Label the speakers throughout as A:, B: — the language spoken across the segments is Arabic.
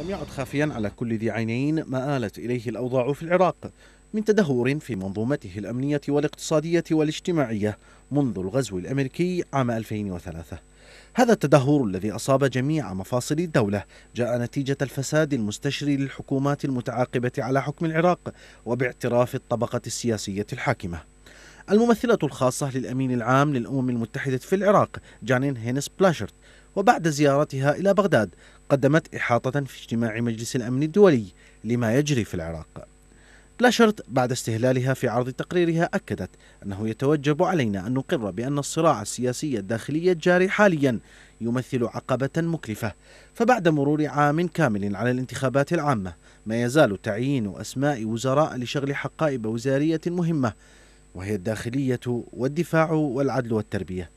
A: لم يعد خافيا على كل ذي عينين ما آلت إليه الأوضاع في العراق من تدهور في منظومته الأمنية والاقتصادية والاجتماعية منذ الغزو الأمريكي عام 2003 هذا التدهور الذي أصاب جميع مفاصل الدولة جاء نتيجة الفساد المستشري للحكومات المتعاقبة على حكم العراق وباعتراف الطبقة السياسية الحاكمة الممثلة الخاصة للأمين العام للأمم المتحدة في العراق جانين هينس بلاشرت وبعد زيارتها إلى بغداد قدمت إحاطة في اجتماع مجلس الأمن الدولي لما يجري في العراق بلاشرت بعد استهلالها في عرض تقريرها أكدت أنه يتوجب علينا أن نقر بأن الصراع السياسي الداخلي الجاري حاليا يمثل عقبة مكلفة فبعد مرور عام كامل على الانتخابات العامة ما يزال تعيين أسماء وزراء لشغل حقائب وزارية مهمة وهي الداخلية والدفاع والعدل والتربية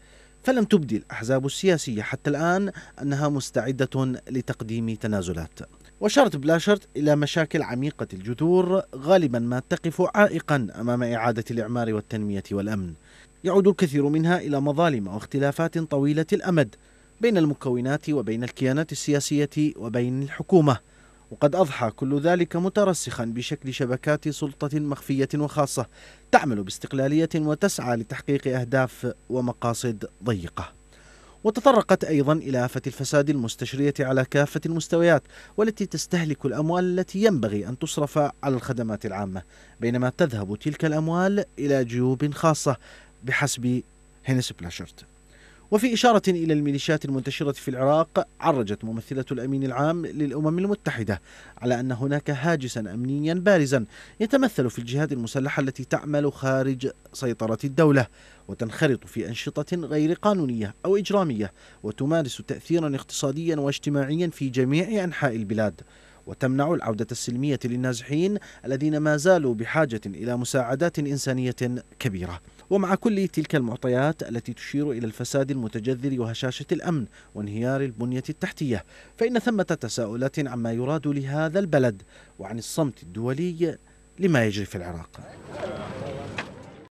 A: فلم تبدي الأحزاب السياسية حتى الآن أنها مستعدة لتقديم تنازلات وشرت بلاشرت إلى مشاكل عميقة الجذور غالبا ما تقف عائقا أمام إعادة الإعمار والتنمية والأمن يعود الكثير منها إلى مظالم واختلافات طويلة الأمد بين المكونات وبين الكيانات السياسية وبين الحكومة وقد أضحى كل ذلك مترسخا بشكل شبكات سلطة مخفية وخاصة تعمل باستقلالية وتسعى لتحقيق أهداف ومقاصد ضيقة وتطرقت أيضا إلى آفة الفساد المستشرية على كافة المستويات والتي تستهلك الأموال التي ينبغي أن تصرف على الخدمات العامة بينما تذهب تلك الأموال إلى جيوب خاصة بحسب هينس بلاشرت وفي إشارة إلى الميليشيات المنتشرة في العراق عرجت ممثلة الأمين العام للأمم المتحدة على أن هناك هاجسا أمنيا بارزا يتمثل في الجهات المسلحة التي تعمل خارج سيطرة الدولة وتنخرط في أنشطة غير قانونية أو إجرامية وتمارس تأثيرا اقتصاديا واجتماعيا في جميع أنحاء البلاد وتمنع العودة السلمية للنازحين الذين ما زالوا بحاجة إلى مساعدات إنسانية كبيرة ومع كل تلك المعطيات التي تشير إلى الفساد المتجذر وهشاشة الأمن وانهيار البنية التحتية فإن ثمة تساؤلات عما يراد لهذا البلد وعن الصمت الدولي لما يجري في العراق